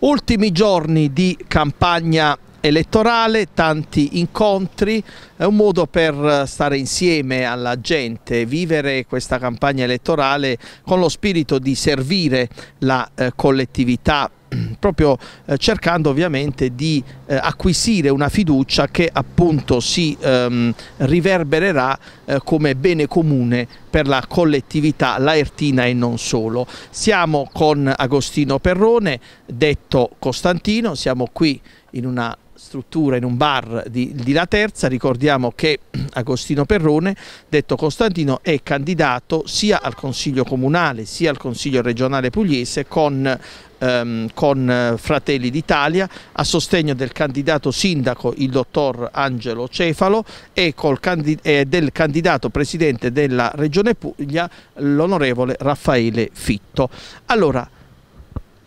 Ultimi giorni di campagna elettorale, tanti incontri, è un modo per stare insieme alla gente, vivere questa campagna elettorale con lo spirito di servire la eh, collettività proprio eh, cercando ovviamente di eh, acquisire una fiducia che appunto si ehm, riverbererà eh, come bene comune per la collettività laertina e non solo. Siamo con Agostino Perrone, detto Costantino, siamo qui in una struttura in un bar di, di La Terza, ricordiamo che Agostino Perrone, detto Costantino, è candidato sia al Consiglio Comunale sia al Consiglio Regionale Pugliese con ehm, con eh, Fratelli d'Italia a sostegno del candidato sindaco il dottor Angelo Cefalo e, candid e del candidato presidente della Regione Puglia l'onorevole Raffaele Fitto. Allora,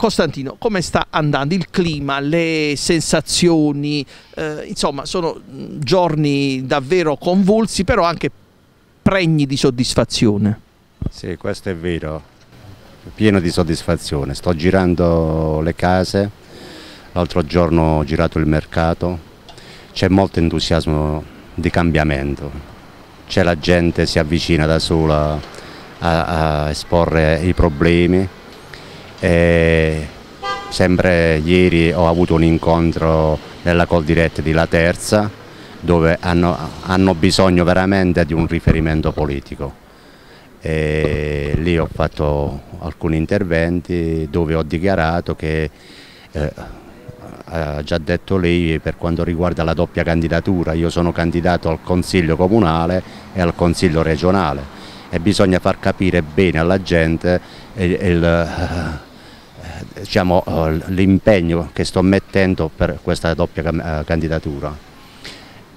Costantino, come sta andando il clima, le sensazioni? Eh, insomma, sono mm, giorni davvero convulsi, però anche pregni di soddisfazione. Sì, questo è vero, pieno di soddisfazione. Sto girando le case, l'altro giorno ho girato il mercato, c'è molto entusiasmo di cambiamento. C'è la gente che si avvicina da sola a, a esporre i problemi, e sempre ieri ho avuto un incontro nella Col Direct di La Terza dove hanno, hanno bisogno veramente di un riferimento politico. E lì ho fatto alcuni interventi dove ho dichiarato che eh, ha già detto lei per quanto riguarda la doppia candidatura, io sono candidato al Consiglio Comunale e al Consiglio Regionale e bisogna far capire bene alla gente il, il diciamo, eh, l'impegno che sto mettendo per questa doppia eh, candidatura.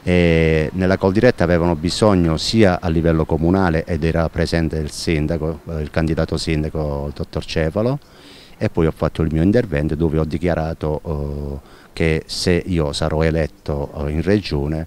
E nella col diretta avevano bisogno sia a livello comunale ed era presente il sindaco, eh, il candidato sindaco il dottor Cefalo e poi ho fatto il mio intervento dove ho dichiarato eh, che se io sarò eletto in regione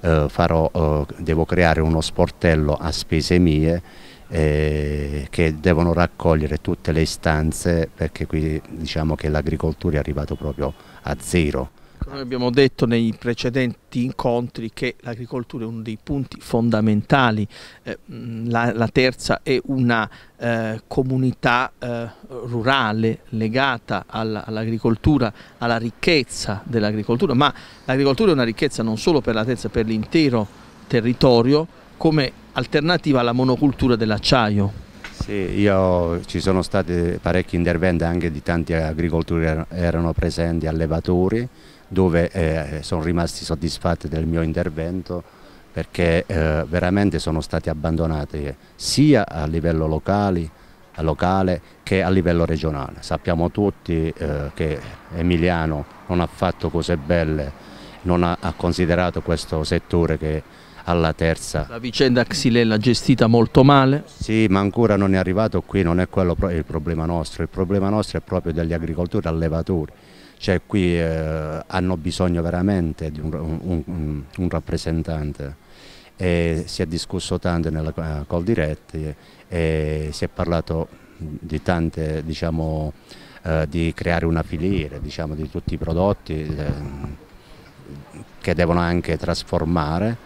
eh, farò, eh, devo creare uno sportello a spese mie eh, che devono raccogliere tutte le istanze perché qui diciamo che l'agricoltura è arrivato proprio a zero. Noi abbiamo detto nei precedenti incontri che l'agricoltura è uno dei punti fondamentali, eh, la, la, terza è una eh, comunità eh, rurale legata all'agricoltura, all alla ricchezza dell'agricoltura, ma l'agricoltura è una ricchezza non solo per la terza, per l'intero territorio, come alternativa alla monocultura dell'acciaio. Sì, io, ci sono stati parecchi interventi anche di tanti agricoltori che er-, erano presenti, allevatori, dove eh, sono rimasti soddisfatti del mio intervento perché eh, veramente sono stati abbandonati sia a livello locali, locale che a livello regionale. Sappiamo tutti eh, che Emiliano non ha fatto cose belle, non ha, ha considerato questo settore che alla terza. La vicenda Xilella gestita molto male? Sì, ma ancora non è arrivato qui, non è quello il problema nostro, il problema nostro è proprio degli agricoltori allevatori. Cioè qui eh, hanno bisogno veramente di un, un, un, un rappresentante. E si è discusso tanto nella eh, col diretti e si è parlato di tante diciamo eh, di creare una filiera diciamo, di tutti i prodotti eh, che devono anche trasformare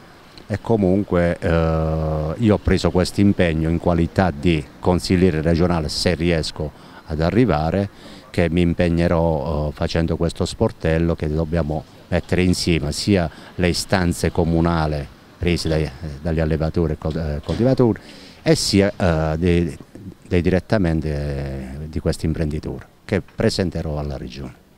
e comunque eh, io ho preso questo impegno in qualità di consigliere regionale se riesco ad arrivare che mi impegnerò eh, facendo questo sportello che dobbiamo mettere insieme sia le istanze comunali prese dai, dagli allevatori e eh, coltivatori e sia eh, dei, dei direttamente di questi imprenditori che presenterò alla regione.